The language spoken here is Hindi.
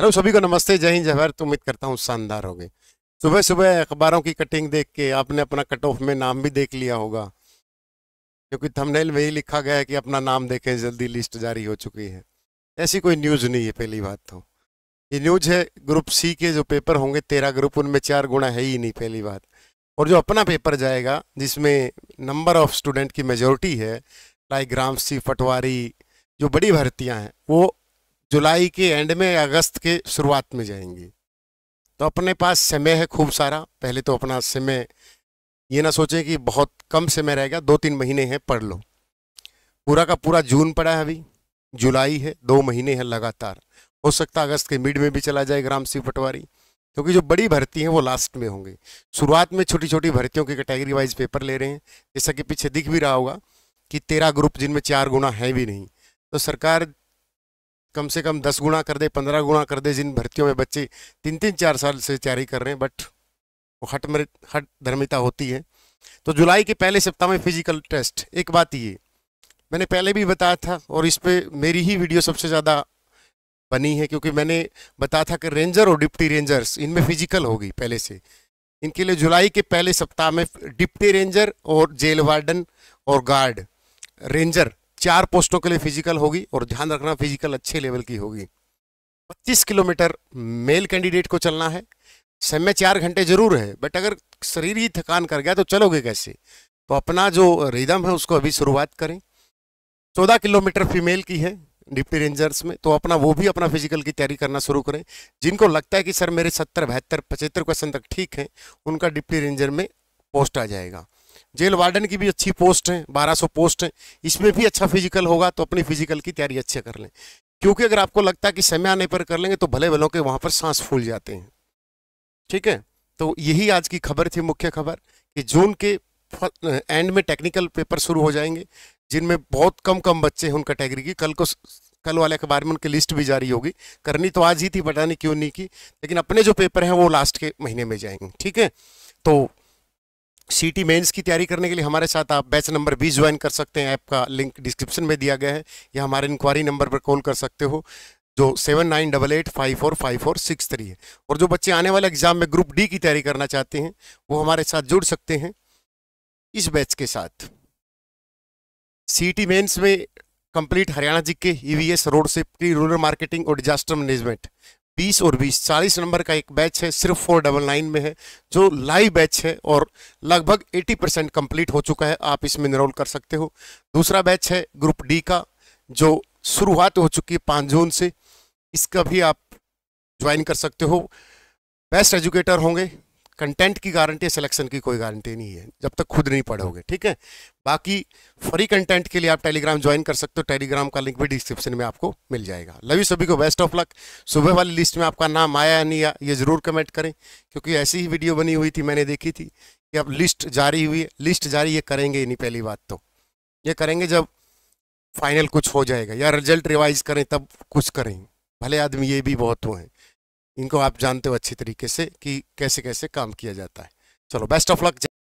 हेलो सभी को नमस्ते जय हिंद जय भारत उम्मीद करता हूँ शानदार हो गए सुबह सुबह अखबारों की कटिंग देख के आपने अपना कट ऑफ में नाम भी देख लिया होगा क्योंकि थंबनेल में ही लिखा गया है कि अपना नाम देखें जल्दी लिस्ट जारी हो चुकी है ऐसी कोई न्यूज़ नहीं है पहली बात तो ये न्यूज़ है ग्रुप सी के जो पेपर होंगे तेरह ग्रुप उनमें चार गुणा है ही नहीं पहली बात और जो अपना पेपर जाएगा जिसमें नंबर ऑफ स्टूडेंट की मेजोरिटी है लाइक ग्राम सी पटवारी जो बड़ी भर्तियाँ हैं वो जुलाई के एंड में अगस्त के शुरुआत में जाएंगे तो अपने पास समय है खूब सारा पहले तो अपना समय ये ना सोचें कि बहुत कम समय रहेगा दो तीन महीने हैं पढ़ लो पूरा का पूरा जून पड़ा है अभी जुलाई है दो महीने हैं लगातार हो सकता है अगस्त के मिड में भी चला जाए ग्राम सिंह पटवारी क्योंकि जो बड़ी भर्ती हैं वो लास्ट में होंगे शुरुआत में छोटी छोटी भर्तियों के कैटेगरी वाइज पेपर ले रहे हैं जैसा कि पीछे दिख भी रहा होगा कि तेरह ग्रुप जिनमें चार गुना है भी नहीं तो सरकार कम से कम दस गुणा कर दे पंद्रह गुणा कर दे जिन भर्तियों में बच्चे तीन तीन चार साल से तैयारी कर रहे हैं बट वो हट मृत हट धर्मिता होती है तो जुलाई के पहले सप्ताह में फिजिकल टेस्ट एक बात ये मैंने पहले भी बताया था और इस पर मेरी ही वीडियो सबसे ज़्यादा बनी है क्योंकि मैंने बताया था कि रेंजर और डिप्टी रेंजर्स इनमें फिजिकल होगी पहले से इनके लिए जुलाई के पहले सप्ताह में डिप्टी रेंजर और जेल वार्डन और गार्ड रेंजर चार पोस्टों के लिए फिजिकल होगी और ध्यान रखना फिजिकल अच्छे लेवल की होगी 25 किलोमीटर मेल कैंडिडेट को चलना है समय चार घंटे जरूर है बट अगर शरीर ही थकान कर गया तो चलोगे कैसे तो अपना जो रिदम है उसको अभी शुरुआत करें चौदह किलोमीटर फीमेल की है डिप्टी रेंजर्स में तो अपना वो भी अपना फिजिकल की तैयारी करना शुरू करें जिनको लगता है कि सर मेरे सत्तर बहत्तर पचहत्तर क्वेश्चन तक ठीक हैं उनका डिप्टी रेंजर में पोस्ट आ जाएगा जेल वार्डन की भी अच्छी पोस्ट है बारह पोस्ट है इसमें भी अच्छा फिजिकल होगा तो अपनी फिजिकल की तैयारी अच्छे कर लें क्योंकि अगर आपको लगता है कि समय आने पर कर लेंगे तो भले भलों के वहाँ पर सांस फूल जाते हैं ठीक है तो यही आज की खबर थी मुख्य खबर कि जून के एंड में टेक्निकल पेपर शुरू हो जाएंगे जिनमें बहुत कम कम बच्चे हैं उन कैटेगरी की कल को कल वाले अखबार में उनकी लिस्ट भी जारी होगी करनी तो आज ही थी पता नहीं क्यों नहीं की लेकिन अपने जो पेपर हैं वो लास्ट के महीने में जाएंगे ठीक है तो सीटी मेंस की तैयारी करने के लिए हमारे साथ आप बैच नंबर 20 ज्वाइन कर सकते हैं ऐप का लिंक डिस्क्रिप्शन में दिया गया है या हमारे इंक्वायरी नंबर पर कॉल कर सकते हो जो seven nine double eight five four five four six three है और जो बच्चे आने वाले एग्जाम में ग्रुप डी की तैयारी करना चाहते हैं वो हमारे साथ जुड़ सकते हैं इस बैच के साथ सीटी मेंस में complete Haryana G K EVS road safety rural marketing और डिजास्टर मैनेजमेंट बीस और बीस चालीस नंबर का एक बैच है सिर्फ फोर डबल नाइन में है जो लाइव बैच है और लगभग एटी परसेंट कम्प्लीट हो चुका है आप इसमें इनरोल कर सकते हो दूसरा बैच है ग्रुप डी का जो शुरुआत हो चुकी है पाँच जून से इसका भी आप ज्वाइन कर सकते हो बेस्ट एजुकेटर होंगे कंटेंट की गारंटी है सिलेक्शन की कोई गारंटी नहीं है जब तक खुद नहीं पढ़ोगे ठीक है बाकी फ्री कंटेंट के लिए आप टेलीग्राम ज्वाइन कर सकते हो टेलीग्राम का लिंक भी डिस्क्रिप्शन में आपको मिल जाएगा लव यू सभी को बेस्ट ऑफ लक सुबह वाली लिस्ट में आपका नाम आया या नहीं आया ये ज़रूर कमेंट करें क्योंकि ऐसी ही वीडियो बनी हुई थी मैंने देखी थी कि अब लिस्ट जारी हुई है लिस्ट जारी ये करेंगे ही नहीं पहली बात तो ये करेंगे जब फाइनल कुछ हो जाएगा या रिजल्ट रिवाइज करें तब कुछ करें भले आदमी ये भी बहुत हुए हैं इनको आप जानते हो अच्छी तरीके से कि कैसे कैसे काम किया जाता है चलो बेस्ट ऑफ लक